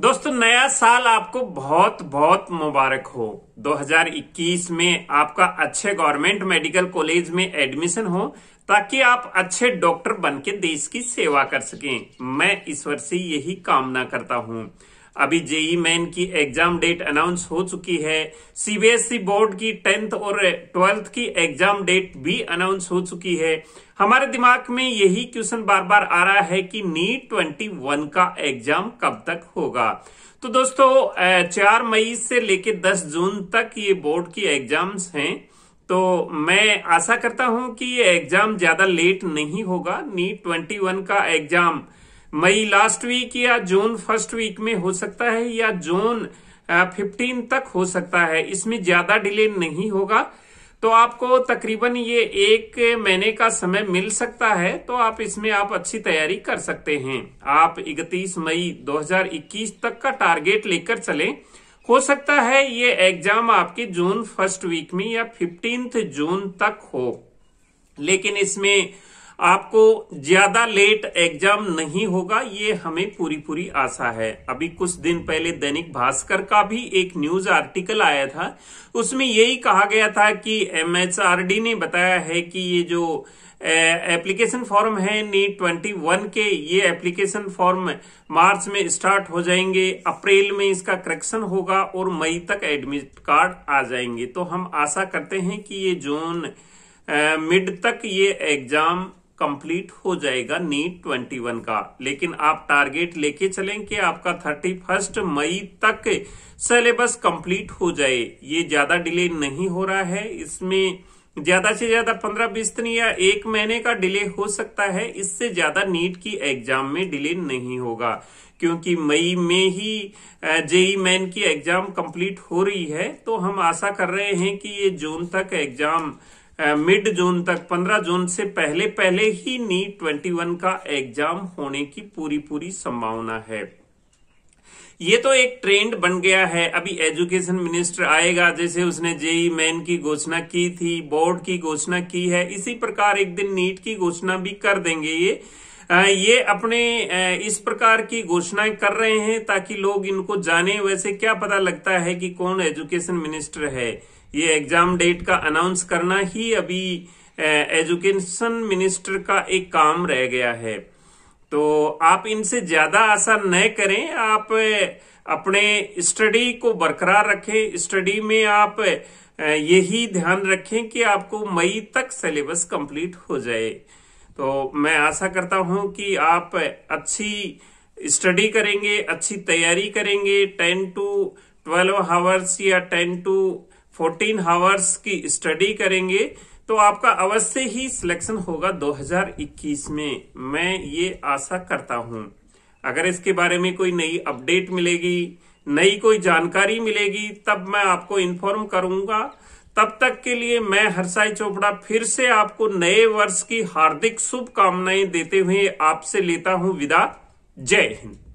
दोस्तों नया साल आपको बहुत बहुत मुबारक हो 2021 में आपका अच्छे गवर्नमेंट मेडिकल कॉलेज में एडमिशन हो ताकि आप अच्छे डॉक्टर बन के देश की सेवा कर सकें मैं ईश्वर से यही कामना करता हूं अभी जेई मेन की एग्जाम डेट अनाउंस हो चुकी है सीबीएसई बोर्ड की टेंथ और ट्वेल्थ की एग्जाम डेट भी अनाउंस हो चुकी है हमारे दिमाग में यही क्वेश्चन बार बार आ रहा है कि नीट ट्वेंटी वन का एग्जाम कब तक होगा तो दोस्तों चार मई से लेकर दस जून तक ये बोर्ड की एग्जाम्स हैं तो मैं आशा करता हूं कि ये एग्जाम ज्यादा लेट नहीं होगा नीट 21 का एग्जाम मई लास्ट वीक या जून फर्स्ट वीक में हो सकता है या जून फिफ्टीन तक हो सकता है इसमें ज्यादा डिले नहीं होगा तो आपको तकरीबन ये एक महीने का समय मिल सकता है तो आप इसमें आप अच्छी तैयारी कर सकते हैं आप 31 मई 2021 तक का टारगेट लेकर चलें हो सकता है ये एग्जाम आपके जून फर्स्ट वीक में या फिफ्टींथ जून तक हो लेकिन इसमें आपको ज्यादा लेट एग्जाम नहीं होगा ये हमें पूरी पूरी आशा है अभी कुछ दिन पहले दैनिक भास्कर का भी एक न्यूज आर्टिकल आया था उसमें यही कहा गया था कि एमएचआरडी ने बताया है कि ये जो एप्लीकेशन फॉर्म है नीट ट्वेंटी वन के ये एप्लीकेशन फॉर्म मार्च में स्टार्ट हो जाएंगे अप्रैल में इसका करेक्शन होगा और मई तक एडमिट कार्ड आ जाएंगे तो हम आशा करते हैं कि ये जून मिड तक ये एग्जाम कंप्लीट हो जाएगा नीट 21 का लेकिन आप टारगेट लेके चलें कि आपका 31 मई तक सिलेबस कंप्लीट हो जाए ये ज्यादा डिले नहीं हो रहा है इसमें ज्यादा से ज्यादा पंद्रह बीस दिन या एक महीने का डिले हो सकता है इससे ज्यादा नीट की एग्जाम में डिले नहीं होगा क्योंकि मई में ही जेई मैन की एग्जाम कंप्लीट हो रही है तो हम आशा कर रहे हैं कि ये जून तक एग्जाम मिड जून तक 15 जून से पहले पहले ही नीट 21 का एग्जाम होने की पूरी पूरी संभावना है ये तो एक ट्रेंड बन गया है अभी एजुकेशन मिनिस्टर आएगा जैसे उसने जेई मैन की घोषणा की थी बोर्ड की घोषणा की है इसी प्रकार एक दिन नीट की घोषणा भी कर देंगे ये ये अपने इस प्रकार की घोषणाएं कर रहे हैं ताकि लोग इनको जाने वैसे क्या पता लगता है कि कौन एजुकेशन मिनिस्टर है ये एग्जाम डेट का अनाउंस करना ही अभी एजुकेशन मिनिस्टर का एक काम रह गया है तो आप इनसे ज्यादा आशा न करें आप अपने स्टडी को बरकरार रखें स्टडी में आप यही ध्यान रखें कि आपको मई तक सिलेबस कंप्लीट हो जाए तो मैं आशा करता हूं कि आप अच्छी स्टडी करेंगे अच्छी तैयारी करेंगे टेन टू ट्वेल्व हावर्स या टेन टू 14 हावर्स की स्टडी करेंगे तो आपका अवश्य ही सिलेक्शन होगा 2021 में मैं ये आशा करता हूं अगर इसके बारे में कोई नई अपडेट मिलेगी नई कोई जानकारी मिलेगी तब मैं आपको इन्फॉर्म करूंगा तब तक के लिए मैं हरसाई चोपड़ा फिर से आपको नए वर्ष की हार्दिक शुभकामनाएं देते हुए आपसे लेता हूं विदा जय हिंद